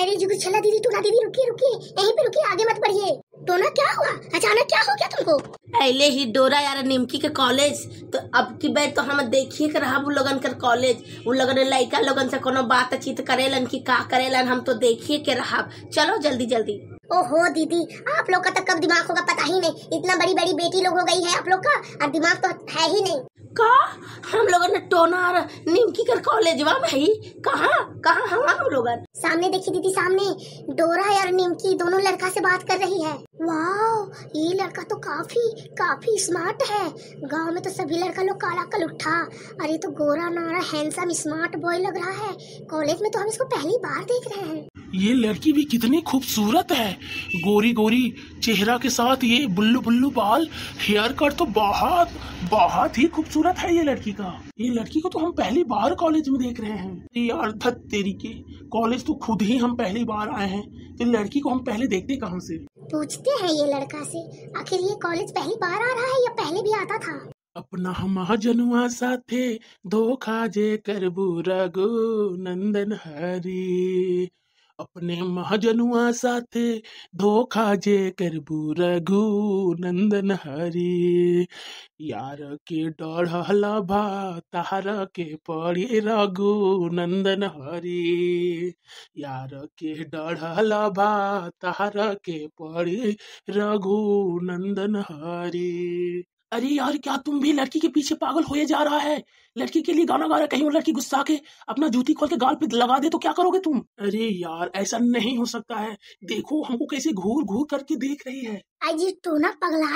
अरे जुगु छला दीदी टूना दीदी रुकिए रुकिए यहीं पे रुकिए आगे मत बढ़िए तो ना क्या हुआ अचानक क्या हो गया तुमको पहले ही डोरा यार निमकी के कॉलेज तो अब की बार तो हम देखिए कर रहा लगन कर कॉलेज वो लगन लड़का लगन से कोनो बातचीत करेलन की का करे लन हम तो देखिए के रहा चलो जल्दी जल्दी ओहो दीदी आप लोग का तो कब दिमाग होगा पता ही नहीं इतना बड़ी बड़ी बेटी लोग हो गई है आप लोग का और दिमाग तो है ही नहीं का हम लोग ने टोनार निमकी कर कॉलेज में ही कहाँ कहाँ हम हम लोग सामने देखिए दीदी सामने डोरा और निमकी दोनों लड़का से बात कर रही है वाह ये लड़का तो काफी काफी स्मार्ट है गांव में तो सभी लड़का लोग काला कल उठा अरे तो गोरा नारा हैंडसम स्मार्ट बॉय लग रहा है कॉलेज में तो हम इसको पहली बार देख रहे हैं ये लड़की भी कितनी खूबसूरत है गोरी गोरी चेहरा के साथ ये बुल्लू बुल्लू बाल हेयर कट तो बहुत बहुत ही खूबसूरत है ये लड़की का ये लड़की को तो हम पहली बार कॉलेज में देख रहे हैं यार धत तेरी के कॉलेज तो खुद ही हम पहली बार आए हैं तो लड़की को हम पहले देखते कहाँ से पूछते हैं ये लड़का से आखिर ये कॉलेज पहली बार आ रहा है या पहले भी आता था अपना महाजनुआ साथे धोखा जे कर बुरा गो नंदन हरी अपने महाजनुआ साथे धोखा जे करबू रघु नंदन हरि यार के हला भा तार के पड़ी रघु नंदन हरि यार के हला भा तार के पड़ी रघु नंदन हरि अरे यार क्या तुम भी लड़की के पीछे पागल होए जा रहा है लड़की के लिए गाना गा रहा कहीं वो लड़की गुस्सा के अपना जूती खोल के गाल पे लगा दे तो क्या करोगे तुम अरे यार ऐसा नहीं हो सकता है देखो हमको कैसे घूर घूर करके देख रही है अजी तू ना पगला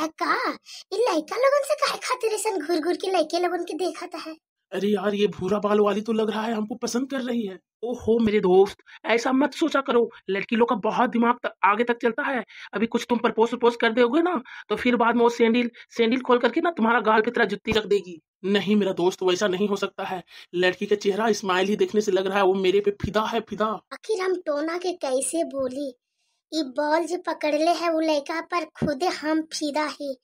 है का ये लड़का लोगन से काय खातिर ऐसा घूर घूर के लड़के लोगन के देखता है अरे यार ये भूरा बाल वाली तो लग रहा है हमको पसंद कर रही है ओहो मेरे दोस्त ऐसा मत सोचा करो लड़की लोग का बहुत दिमाग तक आगे तक चलता है अभी कुछ तुम प्रपोज प्रपोज कर दोगे ना तो फिर बाद में वो सैंडल सैंडल खोल करके ना तुम्हारा गाल पे तेरा जुत्ती रख देगी नहीं मेरा दोस्त वैसा नहीं हो सकता है लड़की का चेहरा स्माइल ही देखने से लग रहा है वो मेरे पे फिदा है फिदा आखिर हम टोना के कैसे बोली ये बॉल जो पकड़ ले है वो लड़का पर खुद हम फिदा ही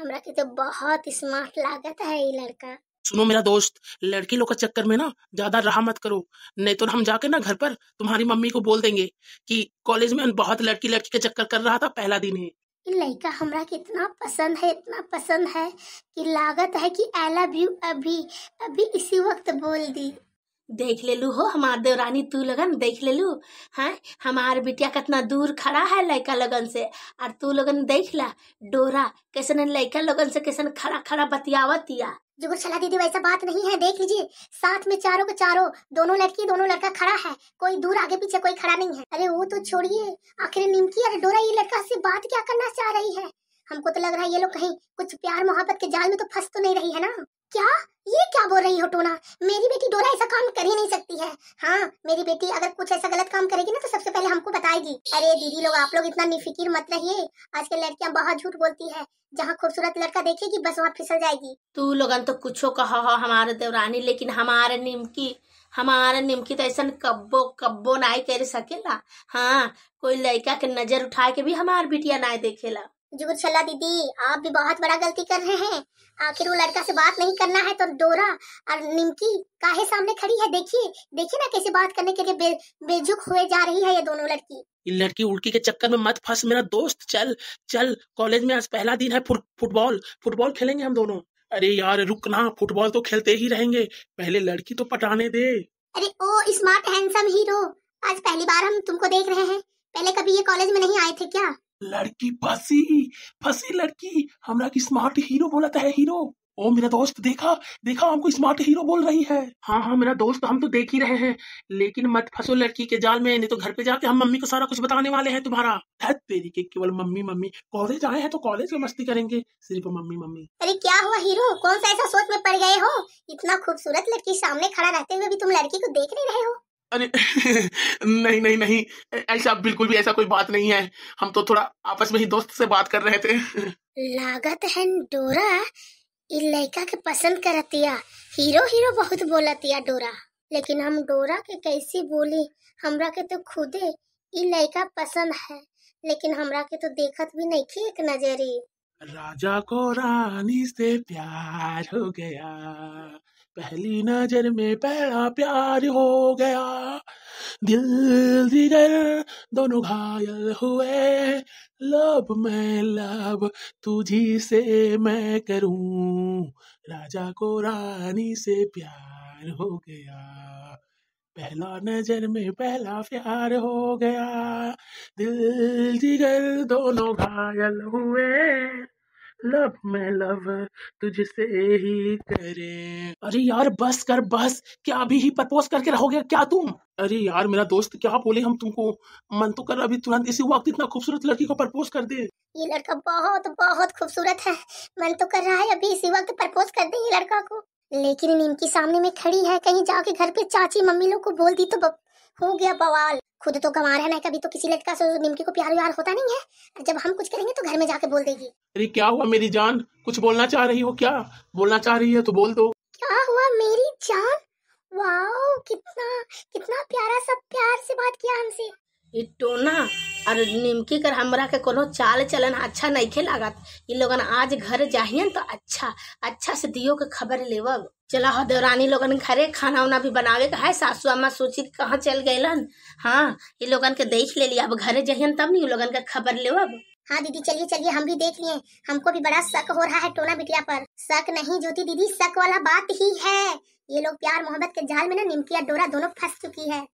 हमरा के तो बहुत स्मार्ट लागत है ये लड़का सुनो मेरा दोस्त लड़की लोग के चक्कर में ना ज्यादा रहा मत करो नहीं तो हम जाके ना घर पर तुम्हारी मम्मी को बोल देंगे कि कॉलेज में बहुत लड़की लड़की के चक्कर कर रहा था पहला दिन है तो लड़का हमरा कितना इतना पसंद है इतना पसंद है कि लागत है कि आई लव यू अभी अभी इसी वक्त बोल दी देख ले लू हो हमार देवरानी तू लगन देख ले लू हैं हमार बिटिया कितना दूर खड़ा है लड़का लगन से और तू लगन देख ला डोरा कैसे लड़का लगन से कैसे खड़ा खड़ा बतियावतिया जुगुर छला दीदी वैसा बात नहीं है देख लीजिए साथ में चारों के चारों दोनों लड़की दोनों लड़का खड़ा है कोई दूर आगे पीछे कोई खड़ा नहीं है अरे वो तो छोड़िए आखिर निमकी अरे डोरा ये लड़का से बात क्या करना चाह रही है हमको तो लग रहा है ये लोग कहीं कुछ प्यार मोहब्बत के जाल में तो फंस तो नहीं रही है ना क्या ये क्या बोल रही हो टोना मेरी बेटी डोरा ऐसा काम कर ही नहीं सकती है हाँ मेरी बेटी अगर कुछ ऐसा गलत काम करेगी ना तो सबसे पहले हमको बताएगी अरे दीदी लोग आप लोग इतना निफिकिर मत रहिए आजकल लड़कियाँ बहुत झूठ बोलती है जहाँ खूबसूरत लड़का देखेगी बस वहाँ फिसल जाएगी तू लोग तो कुछ कहो हो हाँ, हमारे देवरानी लेकिन हमारे निमकी हमारा निमकी तो ऐसा कब्बो कब्बो नाई कर सकेला हाँ कोई लड़का के नजर उठा के भी हमारे बिटिया नाई देखेला जुगुरछला दीदी आप भी बहुत बड़ा गलती कर रहे हैं आखिर वो लड़का से बात नहीं करना है तो डोरा और निमकी काहे सामने खड़ी है देखिए देखिए ना कैसे बात करने के लिए बे, बेझुक हुए जा रही है ये दोनों लड़की इन लड़की उल्टी के चक्कर में मत फंस मेरा दोस्त चल चल कॉलेज में आज पहला दिन है फुटबॉल फुटबॉल खेलेंगे हम दोनों अरे यार रुकना फुटबॉल तो खेलते ही रहेंगे पहले लड़की तो पटाने दे अरे ओ स्मार्ट हैंडसम हीरो आज पहली बार हम तुमको देख रहे हैं पहले कभी ये कॉलेज में नहीं आए थे क्या लड़की फंसी फंसी लड़की हमारा की स्मार्ट हीरो बोला था हीरो ओ मेरा दोस्त देखा देखा हमको स्मार्ट हीरो बोल रही है हाँ हाँ मेरा दोस्त हम तो देख ही रहे हैं लेकिन मत फंसो लड़की के जाल में नहीं तो घर पे जाके हम मम्मी को सारा कुछ बताने वाले हैं तुम्हारा है तेरी के केवल मम्मी मम्मी कॉलेज आए हैं तो कॉलेज में मस्ती करेंगे सिर्फ मम्मी मम्मी अरे क्या हुआ हीरो कौन सा ऐसा सोच में पड़ गए हो इतना खूबसूरत लड़की सामने खड़ा रहते हुए भी तुम लड़की को देख नहीं रहे हो अरे नहीं नहीं नहीं ऐसा बिल्कुल भी ऐसा कोई बात नहीं है हम तो थोड़ा आपस में ही दोस्त से बात कर रहे थे लागत है डोरा लड़का के पसंद करतिया हीरो हीरो बहुत बोलतिया डोरा लेकिन हम डोरा के कैसे बोली हमरा के तो खुदे ई लड़का पसंद है लेकिन हमरा के तो देखत भी नहीं थी एक नजरी राजा को रानी से प्यार हो गया पहली नजर में पहला प्यार हो गया दिल जिगर दोनों घायल हुए लब मैं लब तुझी से मैं करूं राजा को रानी से प्यार हो गया पहला नजर में पहला प्यार हो गया दिल जिगर दोनों घायल हुए लव मैं लव तुझसे ही करे अरे यार बस कर बस क्या अभी ही प्रपोज करके रहोगे क्या तुम अरे यार मेरा दोस्त क्या बोले हम तुमको मन तो कर अभी तुरंत इसी वक्त इतना खूबसूरत लड़की को प्रपोज कर दे ये लड़का बहुत बहुत खूबसूरत है मन तो कर रहा है अभी इसी वक्त प्रपोज कर दे ये लड़का को लेकिन निमकी सामने में खड़ी है कहीं जाके घर पे चाची मम्मी लोग को बोल दी तो हो गया बवाल खुद तो गंवा रहा मैं कभी तो किसी लड़का से निमकी को प्यार व्यार होता नहीं है जब हम कुछ करेंगे तो घर में जाके बोल देगी अरे क्या हुआ मेरी जान कुछ बोलना चाह रही हो क्या बोलना चाह रही है तो बोल दो क्या हुआ मेरी जान वाओ कितना कितना प्यारा सा प्यार से बात किया हमसे ये टोना और निमकी कर हमरा के कोनो चाल चलन अच्छा नहीं खे लागत इन लोग आज घर जाहिए तो अच्छा अच्छा से दियो के खबर लेव चला हो देवरानी लोगन घरे खाना उना भी बनावे का है सासू अम्मा सोची कहाँ चल गए हाँ ये लोगन के देख ले लिया अब घरे जाहिए तब नहीं लोगन का खबर लेव हाँ दीदी चलिए चलिए हम भी देख लिए हमको भी बड़ा शक हो रहा है टोना बिटिया पर शक नहीं ज्योति दीदी शक वाला बात ही है ये लोग प्यार मोहब्बत के जाल में ना निमकी और डोरा दोनों फंस चुकी है